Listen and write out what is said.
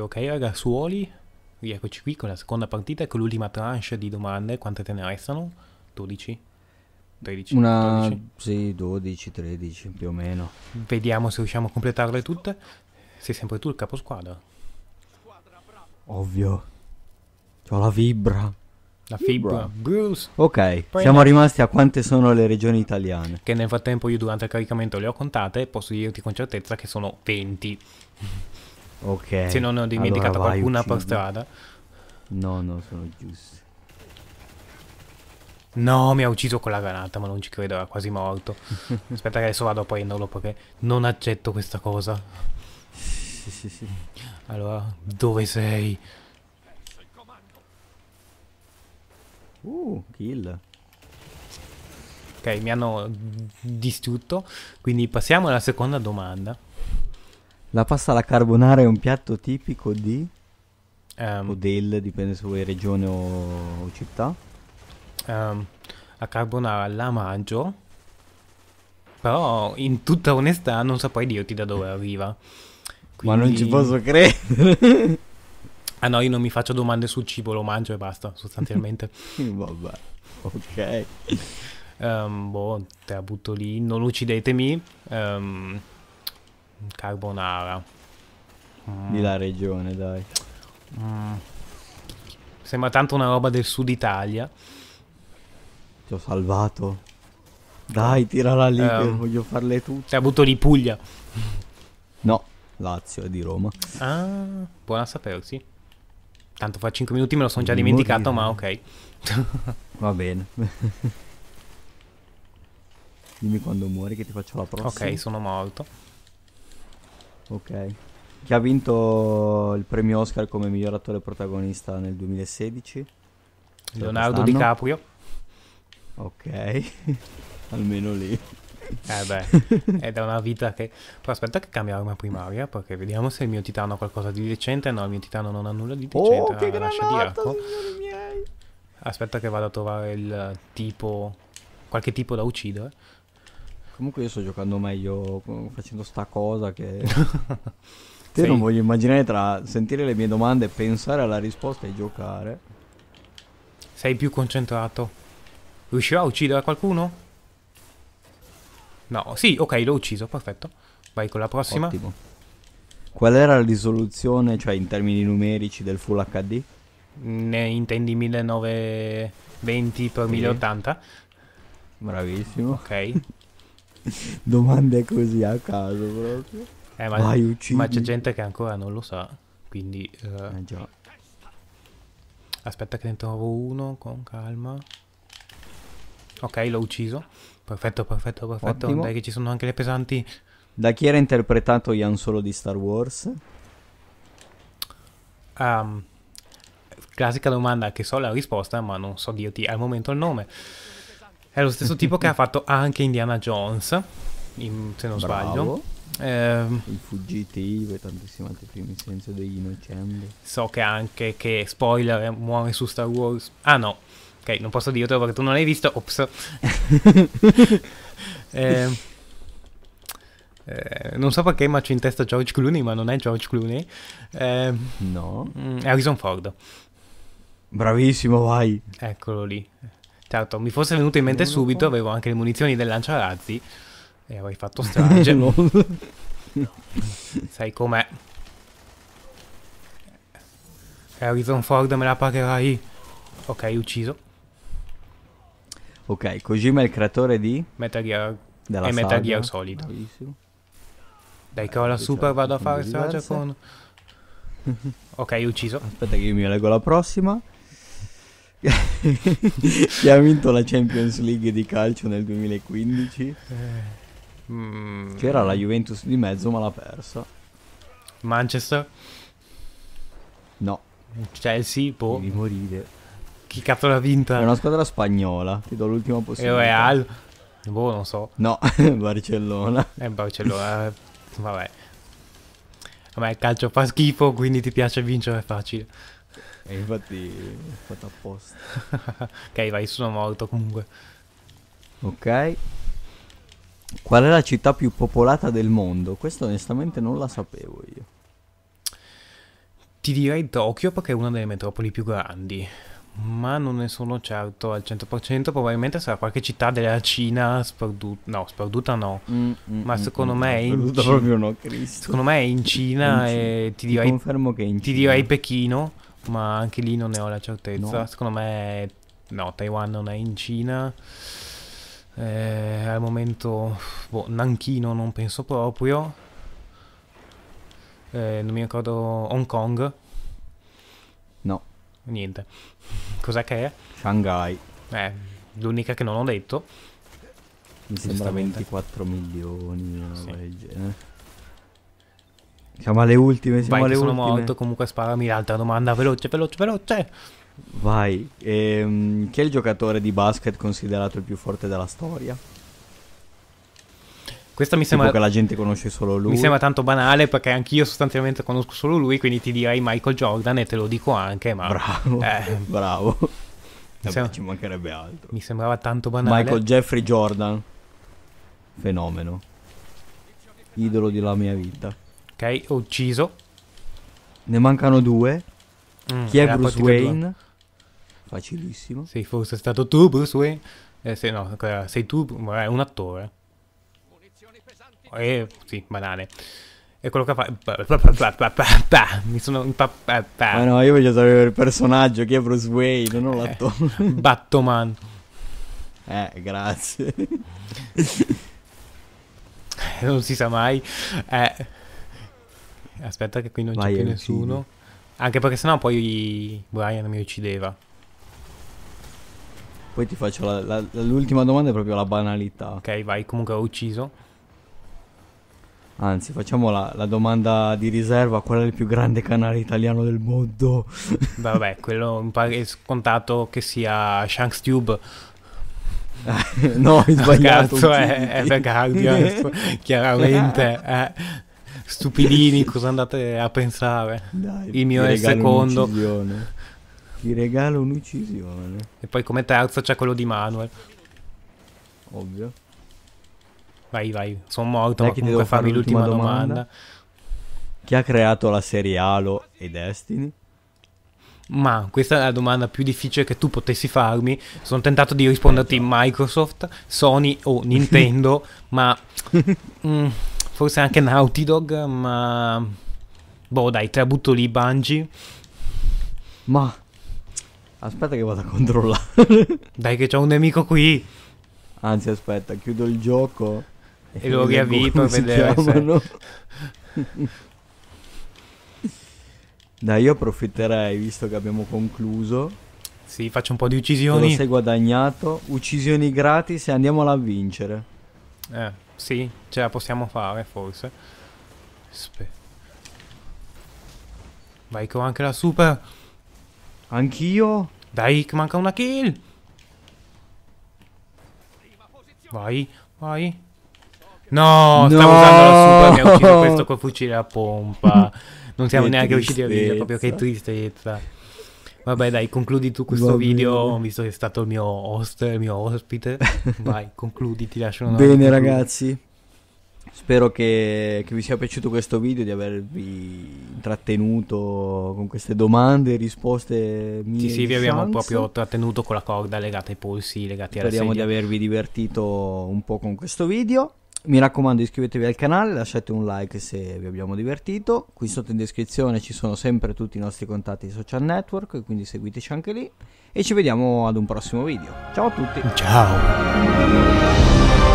ok ragazzuoli, rieccoci qui con la seconda partita con l'ultima tranche di domande, quante te ne restano? 12? 13? Una... 12? Sì, 12, 13 più o meno. Vediamo se riusciamo a completarle tutte. Sei sempre tu il caposquadra. Ovvio. Ho la vibra. La fibra. Bruce. Ok, Poi siamo rimasti a quante sono le regioni italiane. Che nel frattempo io durante il caricamento le ho contate posso dirti con certezza che sono 20. Ok. Se non ho dimenticato allora qualcuna uccidi. per strada. No, no, sono giusto. No, mi ha ucciso con la granata, ma non ci credo, era quasi morto. Aspetta che adesso vado a prenderlo perché non accetto questa cosa. Sì, sì, sì. Allora, dove sei? Uh, kill. Ok, mi hanno distrutto, quindi passiamo alla seconda domanda. La pasta alla carbonara è un piatto tipico di... Um, o del, dipende se vuoi regione o, o città. Um, la carbonara la mangio, però in tutta onestà non saprei dirti da dove arriva. Quindi... Ma non ci posso credere. ah no, io non mi faccio domande sul cibo, lo mangio e basta, sostanzialmente. Vabbè, ok. Um, boh, te la butto lì, non uccidetemi. Um, Carbonara. Mm. Di la regione, dai. Mm. Sembra tanto una roba del sud Italia. Ti ho salvato. Dai, tirala lì, um, voglio farle tutte. ti la butto di Puglia. No, Lazio, è di Roma. Ah, buona sapersi. Tanto fa 5 minuti me lo sono già non dimenticato, ma ok. Va bene. Dimmi quando muori che ti faccio la prossima. Ok, sono morto. Ok. Che ha vinto il premio Oscar come miglior attore protagonista nel 2016. Leonardo DiCaprio. Ok. Almeno lì. Eh beh, è da una vita che... Però aspetta che cambia arma primaria, perché vediamo se il mio titano ha qualcosa di decente. No, il mio titano non ha nulla di oh, decente, oh, che ah, lascia di arco. Ecco. Aspetta che vado a trovare il tipo... qualche tipo da uccidere. Comunque io sto giocando meglio mm, facendo sta cosa che... Te sì. non voglio immaginare tra sentire le mie domande, pensare alla risposta e giocare. Sei più concentrato. Riuscirò a uccidere qualcuno? No, sì, ok, l'ho ucciso, perfetto. Vai con la prossima. Ottimo. Qual era la risoluzione, cioè in termini numerici, del Full HD? Ne intendi 1920 x sì. 1080? Bravissimo. Ok. Domande così a caso proprio. Eh, ma, Vai, ma, c'è gente che ancora non lo sa, quindi... Eh, eh Aspetta che ne trovo uno con calma. Ok, l'ho ucciso. Perfetto, perfetto, perfetto. Ottimo. Dai che ci sono anche le pesanti. Da chi era interpretato Ian Solo di Star Wars? Um, classica domanda che so la risposta, ma non so dirti al momento il nome. È lo stesso tipo che ha fatto anche Indiana Jones, in, se non Bravo. sbaglio. Eh, il fuggitivo e tantissimi altri film, il senso degli innocenti. So che anche che spoiler muore su Star Wars. Ah no, ok, non posso dirtelo perché tu non l'hai visto. Ops. eh, eh, non so perché, ma c'è in testa George Clooney, ma non è George Clooney. Ehm, no. Mm, Harrison Ford. Bravissimo, vai. Eccolo lì. Certo, mi fosse venuto in mente subito, avevo anche le munizioni del lanciarazzi e avrei fatto strage. no. no. Sai com'è. Harrison Ford me la pagherai. Ok, ucciso. Ok, Kojima è il creatore di? Metal Gear Della e Metal Gear Solid. Bravissimo. Dai, che ho la super, certo, vado a fare strage con... Ok, ucciso. Aspetta che io mi leggo la prossima che ha vinto la Champions League di calcio nel 2015. Eh, mm. Che era la Juventus di mezzo, ma l'ha persa. Manchester? No. Chelsea, boh. Devi morire. Chi cazzo l'ha vinta? È una squadra spagnola. Ti do l'ultima eh, possibilità. Real? Boh, non so. No, Barcellona. È eh, Barcellona. Vabbè. A il calcio fa schifo, quindi ti piace vincere, è facile. E infatti ho fatto apposta. ok, vai su una moto comunque. Ok. Qual è la città più popolata del mondo? Questo onestamente non la sapevo io. Ti direi Tokyo perché è una delle metropoli più grandi, ma non ne sono certo al 100%, probabilmente sarà qualche città della Cina sperduta, no, sperduta no, mm, mm, mm, ma secondo, mm, me è in Cina, no, secondo me è in Cina in e ti direi, ti confermo che è in Cina. ti direi Pechino ma anche lì non ne ho la certezza. No. Secondo me, no, Taiwan non è in Cina. Eh, al momento, boh, Nanchino non penso proprio. Eh, non mi ricordo, Hong Kong. No. Niente. Cos'è che è? Shanghai. Eh, l'unica che non ho detto. Mi sembra 24 milioni, una sì. del genere. Siamo alle ultime, siamo Vai, alle sono ultime. morto, comunque sparami l'altra domanda, veloce, veloce, veloce. Vai, ehm, chi è il giocatore di basket considerato il più forte della storia? Questa mi sembra... Tipo che la gente conosce solo lui. Mi sembra tanto banale perché anch'io sostanzialmente conosco solo lui, quindi ti direi Michael Jordan e te lo dico anche, ma... Bravo, eh. bravo. Vabbè, sembra... Ci mancherebbe altro. Mi sembrava tanto banale. Michael Jeffrey Jordan. Fenomeno. Idolo della mia vita. Ok, ho ucciso. Ne mancano due. Mm, Chi è Bruce Wayne? Facilissimo. Se fosse stato tu, Bruce Wayne. Eh, se no, sei tu, è un attore. Eh, sì, banale. E quello che fa. Mi sono. Ma eh, no, io voglio sapere il personaggio. Chi è Bruce Wayne? Non eh, l'attore. Eh, Batman. Eh, grazie. non si sa mai. Eh. Aspetta che qui non c'è più nessuno. Uccidi. Anche perché sennò poi Brian mi uccideva. Poi ti faccio l'ultima domanda, è proprio la banalità. Ok, vai, comunque ho ucciso. Anzi, facciamo la, la, domanda di riserva: qual è il più grande canale italiano del mondo? vabbè, quello è scontato che sia Shanks Tube. no, hai sbagliato. Cazzo, eh, è, è The Guardian, chiaramente. Eh. Stupidini, cosa andate a pensare? Dai, Il mio è il secondo. Ti regalo un'uccisione. E poi come terzo c'è quello di Manuel. Ovvio. Vai, vai, sono morto, Dai ma comunque fammi l'ultima domanda. domanda. Chi ha creato la serie Halo e Destiny? Ma questa è la domanda più difficile che tu potessi farmi. Sono tentato di risponderti Microsoft, Sony o Nintendo, ma... Mm, forse anche Naughty Dog, ma... Boh, dai, te la butto lì, Bungie. Ma... Aspetta che vado a controllare. dai, che c'è un nemico qui. Anzi, aspetta, chiudo il gioco. E, e lo riavvito e vedere Dai, io approfitterei, visto che abbiamo concluso. Sì, faccio un po' di uccisioni. Se sei guadagnato. Uccisioni gratis e andiamola a vincere. Eh. Sì, ce la possiamo fare, forse. Aspetta. Vai con anche la super. Anch'io? Dai, che manca una kill. Vai, vai. No, no, stavo usando la super, mi ha ucciso questo col fucile a pompa. Non siamo neanche riusciti a vedere, proprio che tristezza. Vabbè, dai, concludi tu questo Vabbè. video, visto che è stato il mio host, il mio ospite. Vai, concludi, ti lascio una Bene, concludi. ragazzi. Spero che, che, vi sia piaciuto questo video, di avervi intrattenuto con queste domande e risposte mie. Sì, sì, vi abbiamo proprio trattenuto con la corda legata ai polsi, legati alla Speriamo di avervi divertito un po' con questo video mi raccomando iscrivetevi al canale, lasciate un like se vi abbiamo divertito, qui sotto in descrizione ci sono sempre tutti i nostri contatti social network, quindi seguiteci anche lì e ci vediamo ad un prossimo video. Ciao a tutti! Ciao!